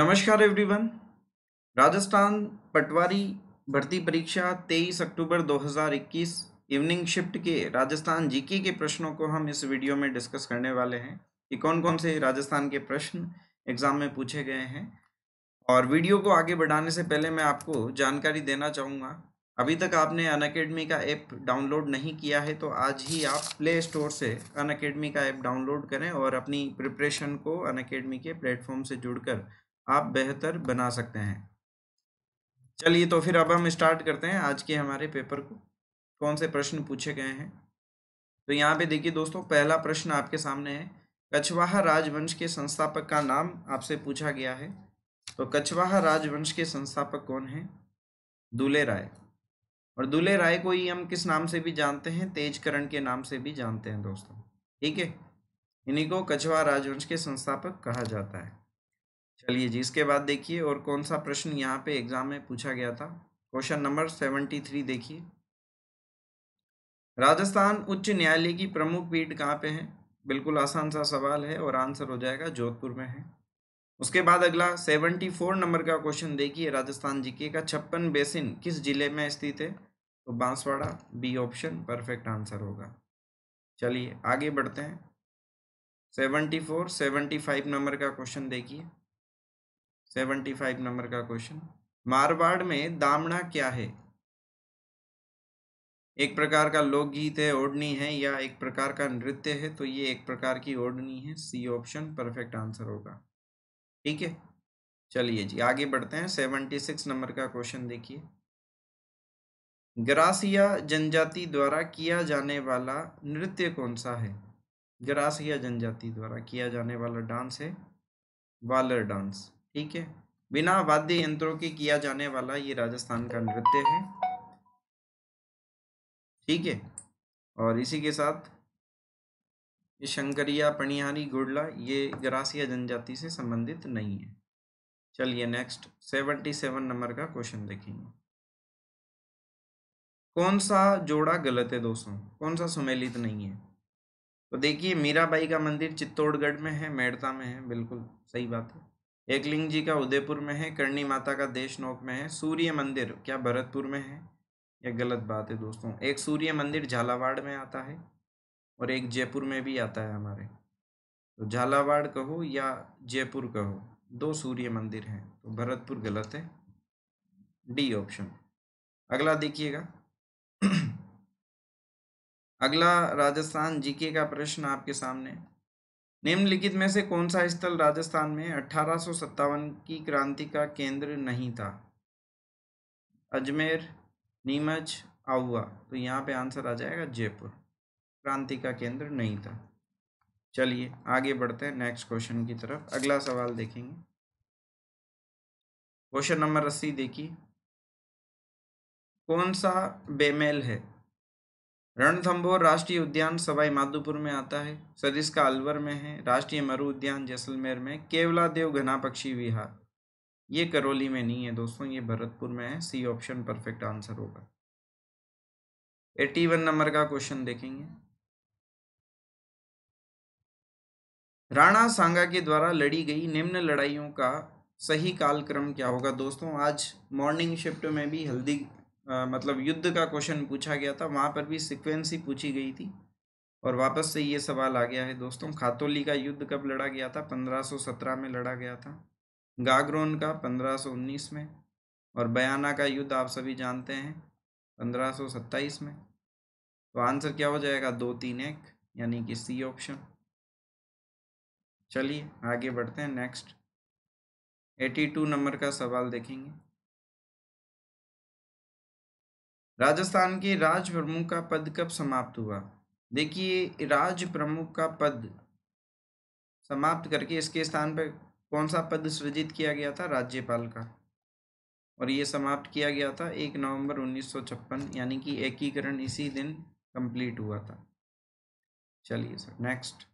नमस्कार एवरीवन राजस्थान पटवारी भर्ती परीक्षा 23 अक्टूबर 2021 इवनिंग शिफ्ट के राजस्थान जीके के प्रश्नों को हम इस वीडियो में डिस्कस करने वाले हैं कि कौन कौन से राजस्थान के प्रश्न एग्जाम में पूछे गए हैं और वीडियो को आगे बढ़ाने से पहले मैं आपको जानकारी देना चाहूँगा अभी तक आपने अन का ऐप डाउनलोड नहीं किया है तो आज ही आप प्ले स्टोर से अन का ऐप डाउनलोड करें और अपनी प्रिपरेशन को अन के प्लेटफॉर्म से जुड़कर आप बेहतर बना सकते हैं चलिए तो फिर अब हम स्टार्ट करते हैं आज के हमारे पेपर को कौन से प्रश्न पूछे गए हैं तो यहाँ पे देखिए दोस्तों पहला प्रश्न आपके सामने है कछवाहा राजवंश के संस्थापक का नाम आपसे पूछा गया है तो कछवाहा राजवंश के संस्थापक कौन हैं दूल्हे राय और दूल्हे राय को ही हम किस नाम से भी जानते हैं तेजकरण के नाम से भी जानते हैं दोस्तों ठीक है इन्हीं को कछवाहा राजवंश के संस्थापक कहा जाता है चलिए जी इसके बाद देखिए और कौन सा प्रश्न यहाँ पे एग्जाम में पूछा गया था क्वेश्चन नंबर सेवेंटी थ्री देखिए राजस्थान उच्च न्यायालय की प्रमुख पीठ कहाँ पे है बिल्कुल आसान सा सवाल है और आंसर हो जाएगा जोधपुर में है उसके बाद अगला सेवेंटी फोर नंबर का क्वेश्चन देखिए राजस्थान जीके का छप्पन बेसिन किस जिले में स्थित है तो Banswara B option perfect answer होगा चलिए आगे बढ़ते हैं seventy four seventy five number का क्वेश्चन देखिए सेवेंटी फाइव नंबर का क्वेश्चन मारवाड़ में दामना क्या है एक प्रकार का लोकगीत है ओढ़नी है या एक प्रकार का नृत्य है तो ये एक प्रकार की ओढ़नी है सी ऑप्शन परफेक्ट आंसर होगा ठीक है चलिए जी आगे बढ़ते हैं सेवेंटी सिक्स नंबर का क्वेश्चन देखिए ग्रासिया जनजाति द्वारा किया जाने वाला नृत्य कौन सा है ग्रासिया जनजाति द्वारा किया जाने वाला डांस है वालर डांस ठीक है बिना वाद्य यंत्रों के किया जाने वाला ये राजस्थान का नृत्य है ठीक है और इसी के साथ शंकरिया पणिहारी गुड़ला ये ग्रासिया जनजाति से संबंधित नहीं है चलिए नेक्स्ट सेवेंटी सेवन नंबर का क्वेश्चन देखेंगे कौन सा जोड़ा गलत है दोस्तों कौन सा सुमेलित नहीं है तो देखिए मीराबाई का मंदिर चित्तौड़गढ़ में है मेड़ता में है बिल्कुल सही बात है एकलिंग जी का उदयपुर में है करणी माता का देशनोक में है सूर्य मंदिर क्या भरतपुर में है यह गलत बात है दोस्तों एक सूर्य मंदिर झालावाड़ में आता है और एक जयपुर में भी आता है हमारे तो झालावाड़ कहो या जयपुर कहो दो सूर्य मंदिर हैं तो भरतपुर गलत है डी ऑप्शन अगला देखिएगा अगला राजस्थान जीके का प्रश्न आपके सामने निम्नलिखित में से कौन सा स्थल राजस्थान में अठारह की क्रांति का केंद्र नहीं था अजमेर नीमच आउआ तो यहाँ पे आंसर आ जाएगा जयपुर क्रांति का केंद्र नहीं था चलिए आगे बढ़ते हैं नेक्स्ट क्वेश्चन की तरफ अगला सवाल देखेंगे क्वेश्चन नंबर अस्सी देखिए कौन सा बेमेल है रणथंभौर राष्ट्रीय उद्यान सवाई माधोपुर में आता है सरिस्का अलवर में है राष्ट्रीय मरु उद्यान जैसलमेर में केवला देव घना पक्षी विहार ये करौली में नहीं है दोस्तों ये भरतपुर में है सी ऑप्शन परफेक्ट आंसर होगा एटी वन नंबर का क्वेश्चन देखेंगे राणा सांगा के द्वारा लड़ी गई निम्न लड़ाइयों का सही कालक्रम क्या होगा दोस्तों आज मॉर्निंग शिफ्ट में भी हल्दी आ, मतलब युद्ध का क्वेश्चन पूछा गया था वहाँ पर भी सिक्वेंस ही पूछी गई थी और वापस से ये सवाल आ गया है दोस्तों खातोली का युद्ध कब लड़ा गया था 1517 में लड़ा गया था गागरोन का 1519 में और बयाना का युद्ध आप सभी जानते हैं 1527 में तो आंसर क्या हो जाएगा दो तीन एक यानी कि सी ऑप्शन चलिए आगे बढ़ते हैं नेक्स्ट 82 नंबर का सवाल देखेंगे राजस्थान के राज प्रमुख का पद कब समाप्त हुआ देखिए राज प्रमुख का पद समाप्त करके इसके स्थान पर कौन सा पद सृजित किया गया था राज्यपाल का और ये समाप्त किया गया था एक नवंबर उन्नीस यानी कि एकीकरण इसी दिन कंप्लीट हुआ था चलिए सर नेक्स्ट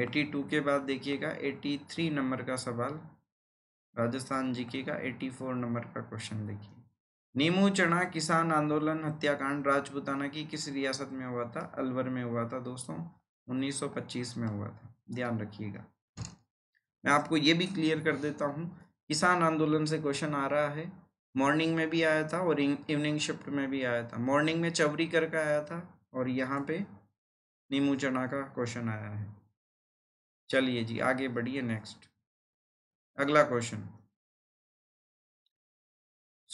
82 के बाद देखिएगा 83 नंबर का सवाल राजस्थान जीके का 84 नंबर का क्वेश्चन देखिए नीमू चना किसान आंदोलन हत्याकांड राजपूताना की किस रियासत में हुआ था अलवर में हुआ था दोस्तों 1925 में हुआ था ध्यान रखिएगा मैं आपको ये भी क्लियर कर देता हूँ किसान आंदोलन से क्वेश्चन आ रहा है मॉर्निंग में भी आया था और इवनिंग शिफ्ट में भी आया था मॉर्निंग में चवरी करके आया था और यहाँ पे नीमू चना का क्वेश्चन आया है चलिए जी आगे बढ़िए नेक्स्ट अगला क्वेश्चन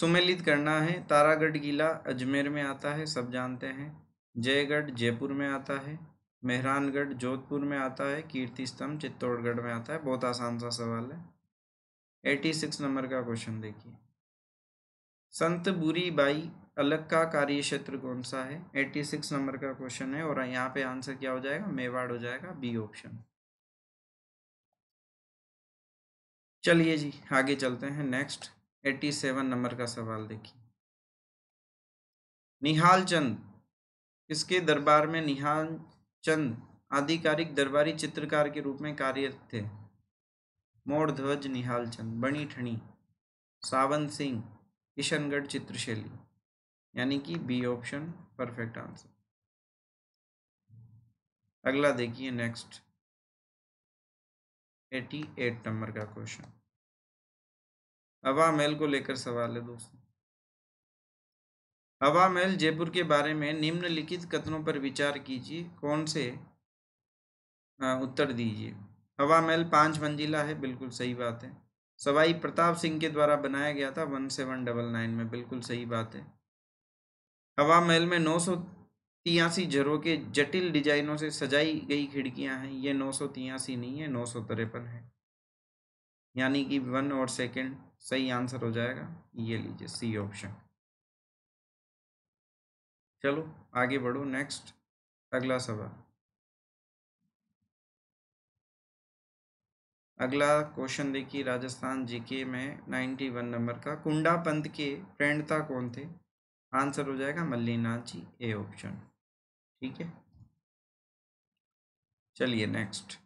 सुमेलित करना है तारागढ़ किला अजमेर में आता है सब जानते हैं जयगढ़ जयपुर में आता है मेहरानगढ़ जोधपुर में आता है कीर्ति स्तंभ चित्तौड़गढ़ में आता है बहुत आसान सा सवाल है एटी सिक्स नंबर का क्वेश्चन देखिए संत बुरी बाई अलग का कार्य क्षेत्र कौन सा है एट्टी सिक्स नंबर का क्वेश्चन है और यहाँ पे आंसर क्या हो जाएगा मेवाड़ हो जाएगा बी ऑप्शन चलिए जी आगे चलते हैं नेक्स्ट एटी सेवन नंबर का सवाल देखिए निहाल चंद किसके दरबार में निहाल चंद आधिकारिक दरबारी चित्रकार के रूप में कार्यरत थे मोड़ ध्वज निहाल चंद बणी ठणी सावन सिंह किशनगढ़ चित्रशैली यानी कि बी ऑप्शन परफेक्ट आंसर अगला देखिए नेक्स्ट एटी एट नंबर का क्वेश्चन हवा महल को लेकर सवाल है दोस्तों हवा महल जयपुर के बारे में निम्नलिखित कथनों पर विचार कीजिए कौन से हाँ, उत्तर दीजिए हवा महल पाँच मंजिला है बिल्कुल सही बात है सवाई प्रताप सिंह के द्वारा बनाया गया था वन सेवन डबल नाइन में बिल्कुल सही बात है हवा महल में नौ सौ तियासी झरों के जटिल डिजाइनों से सजाई गई खिड़कियां हैं ये नौ सौ तियासी नहीं है नौ सौ तिरपन है यानी कि वन और सेकंड सही आंसर हो जाएगा ये लीजिए सी ऑप्शन चलो आगे बढ़ो नेक्स्ट अगला सवाल अगला क्वेश्चन देखिए राजस्थान जीके में नाइन्टी वन नंबर का कुंडा पंत के प्रेणता कौन थे आंसर हो जाएगा मल्लीनाथ जी ए ऑप्शन ठीक है चलिए नेक्स्ट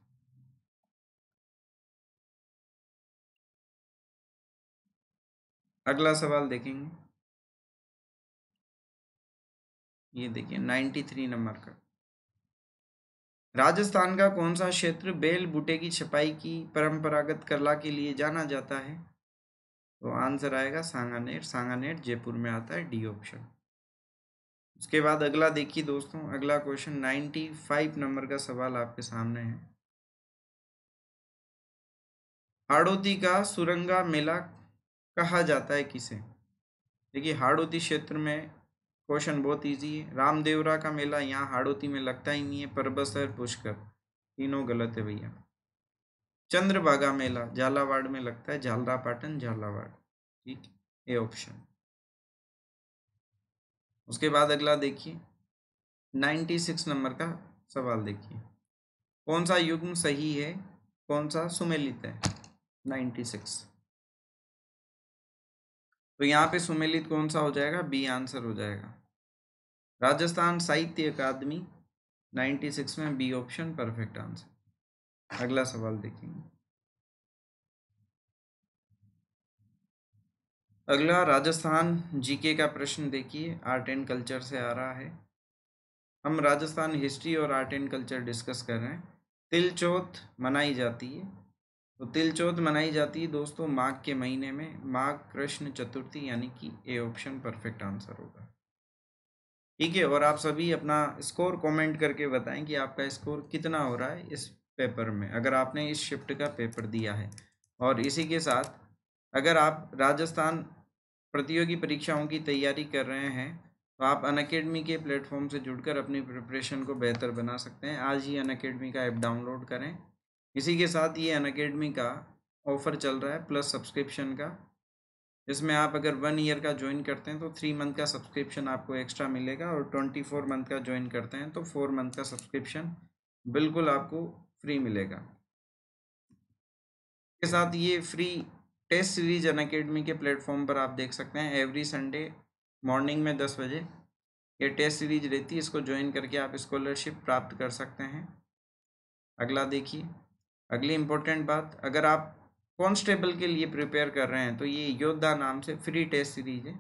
अगला सवाल देखेंगे ये देखिए 93 नंबर का राजस्थान का कौन सा क्षेत्र बेल बूटे की छपाई की परंपरागत कला के लिए जाना जाता है तो आंसर आएगा सांगानेर सांगानेर जयपुर में आता है डी ऑप्शन उसके बाद अगला देखिए दोस्तों अगला क्वेश्चन 95 नंबर का सवाल आपके सामने है हाड़ोती का सुरंगा मेला कहा जाता है किसे देखिए हाड़ोती क्षेत्र में क्वेश्चन बहुत इजी है रामदेवरा का मेला यहाँ हाड़ोती में लगता ही नहीं है परबसर पुष्कर तीनों गलत है भैया चंद्रभागा मेला झालावाड़ में लगता है झालरापाटन झालावाड़ ठीक ए ऑप्शन उसके बाद अगला देखिए 96 नंबर का सवाल देखिए कौन सा युग्म सही है कौन सा सुमेलित है 96 तो यहाँ पे सुमेलित कौन सा हो जाएगा बी आंसर हो जाएगा राजस्थान साहित्य अकादमी 96 में बी ऑप्शन परफेक्ट आंसर अगला सवाल देखेंगे अगला राजस्थान जीके का प्रश्न देखिए आर्ट एंड कल्चर से आ रहा है हम राजस्थान हिस्ट्री और आर्ट एंड कल्चर डिस्कस कर रहे हैं तिल चौथ मनाई जाती है तो तिलचौथ मनाई जाती है दोस्तों माघ के महीने में माघ कृष्ण चतुर्थी यानी कि ए ऑप्शन परफेक्ट आंसर होगा ठीक है और आप सभी अपना स्कोर कमेंट करके बताएं कि आपका स्कोर कितना हो रहा है इस पेपर में अगर आपने इस शिफ्ट का पेपर दिया है और इसी के साथ अगर आप राजस्थान प्रतियोगी परीक्षाओं की तैयारी कर रहे हैं तो आप अन अकेडमी के प्लेटफॉर्म से जुड़कर अपनी प्रिपरेशन को बेहतर बना सकते हैं आज ही अन अकेडमी का ऐप डाउनलोड करें इसी के साथ ये अन अकेडमी का ऑफ़र चल रहा है प्लस सब्सक्रिप्शन का इसमें आप अगर वन ईयर का ज्वाइन करते हैं तो थ्री मंथ का सब्सक्रिप्शन आपको एक्स्ट्रा मिलेगा और ट्वेंटी फोर मंथ का ज्वाइन करते हैं तो फोर मंथ का सब्सक्रिप्शन बिल्कुल आपको फ्री मिलेगा इसके साथ ये free test series Unacademy के प्लेटफॉर्म पर आप देख सकते हैं एवरी संडे मॉर्निंग में दस बजे ये टेस्ट सीरीज रहती है इसको ज्वाइन करके आप स्कॉलरशिप प्राप्त कर सकते हैं अगला देखिए अगली इम्पोर्टेंट बात अगर आप कॉन्स्टेबल के लिए प्रिपेयर कर रहे हैं तो ये योद्धा नाम से फ्री टेस्ट सीरीज है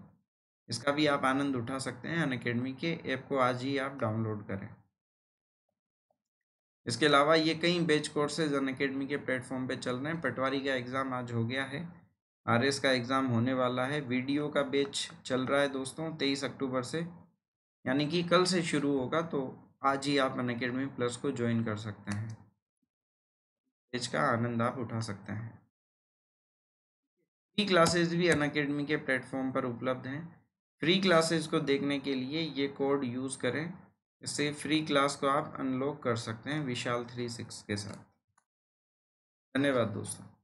इसका भी आप आनंद उठा सकते हैं अन अकेडमी के ऐप को आज ही आप डाउनलोड करें इसके अलावा ये कई बेच कोर्सेज अन अकेडमी के प्लेटफॉर्म पे चल रहे हैं पटवारी का एग्ज़ाम आज हो गया है आर एस का एग्ज़ाम होने वाला है वीडियो का बेच चल रहा है दोस्तों तेईस अक्टूबर से यानी कि कल से शुरू होगा तो आज ही आप अन प्लस को ज्वाइन कर सकते हैं कॉलेज का आनंद आप उठा सकते हैं फ्री क्लासेस भी अन अकेडमी के प्लेटफॉर्म पर उपलब्ध हैं फ्री क्लासेस को देखने के लिए ये कोड यूज़ करें इससे फ्री क्लास को आप अनलॉक कर सकते हैं विशाल थ्री सिक्स के साथ धन्यवाद दोस्तों